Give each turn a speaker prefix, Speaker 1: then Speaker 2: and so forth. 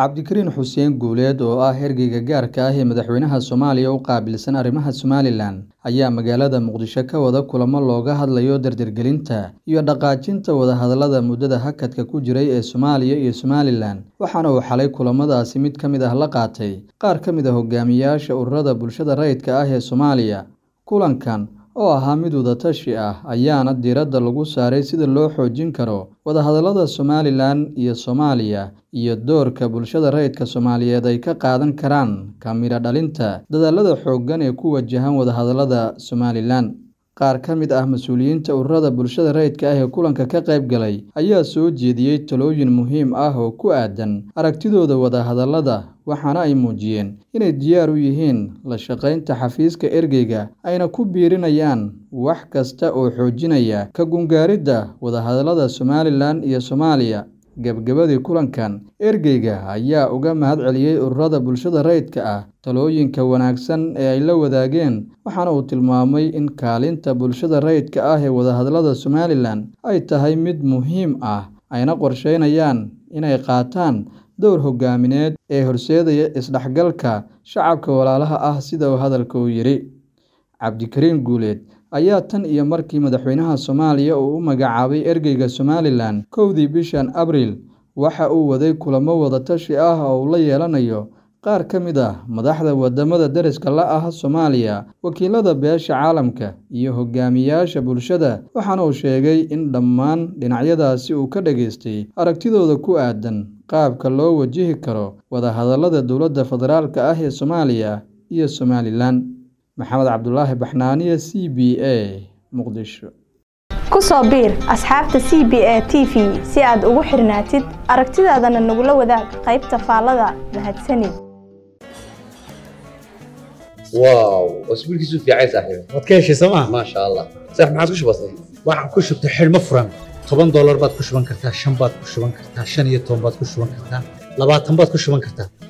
Speaker 1: cabdikariin xuseen guuleed oo ah hergeyga gaarka ah ee madaxweynaha soomaaliya u qaabilsan arrimaha somalilan ayaa magaalada muqdisho ka wada kulamo looga hadlayo dardargelinta iyo dhaqaajinta wadahadallada muddada hakadka ku jiray ee soomaaliya iyo somalilan waxaana uu xalay kulamadaasi mid ka mid ah la qaatay qaar ka mid a ah hogaamiyaasha ururada bulshada rayidka ah ee soomaaliya kulankan oo ahaa mid wadatashi ah ayaana diiradda lagu saaray sida loo xoojin karo wadahadallada somalilan iyo soomaaliya iyo doorka bulshada rayidka soomaaliyeed ay ka qaadan karaan kamira dhalinta dadaallada xooggan ee ku wajahan wadahadallada somalilan qaar ka mid ah mas-uuliyiinta ururada bulshada rayidka ah ee kulanka ka qayb galay ayaa soo jeediyey talooyin muhiim ah oo ku aadan aragtidooda wadahadallada waxaana ay muujiyeen inay diyaar u yihiin la shaqaynta xafiiska ergeyga ayna ku biirinayaan wax kasta oo xoojinaya ka gungaaridda wadahadallada somalilan iyo soomaaliya gebgabadii kulankan ergeyga ayaa uga mahad celiyey ururada bulshada rayidka ah talooyinka wanaagsan ee ay la wadaageen waxaana uu tilmaamay in kaalinta bulshada rayidka ah ee wadahadlada somalilan ay tahay mid muhiim ah ayna qorsheynayaan inay qaataan dowr hogaamineed ee horseedaya isdhexgalka shacabka walaalaha ah sida uu hadalka uu yidhi cabdikariin guuleed ayaa tan iyo markii madaxweynaha soomaaliya uu u magacaabay ergeyga somalilan kowdii bishan abriil waxa uu waday kulamo wadatashi ah oo uu la yeelanayo qaar ka mid ah madaxda waddamada dariska la ah soomaaliya wakiilada beesha caalamka iyo hogaamiyaasha bulshada waxaana uu sheegay in dhammaan dhinacyadaasi uu ka dhageystay aragtidooda ku aadan qaabka loo wajihi karo wadahadallada dowladda federaalka ah ee soomaaliya iyo somalilan maxamed cabdulaahi baxnaaniye c b a muqdisho kusoo biir asxaabta c b a t v si aad ugu xirnaatid aragtidaadana nagula wadaag qaybta faallada mahadsanid واو وسبيل كيسو في عيس أحيانا ما تكيش سما ما شاء الله صح ما عاد كش بسيط واحد كش بتحيل مفرم 10 دولار باد كشبان كرتها 5 باد كشبان كرتها 5 iyo 10 baad ku shuban kartaa 20 baad ku shuban kartaa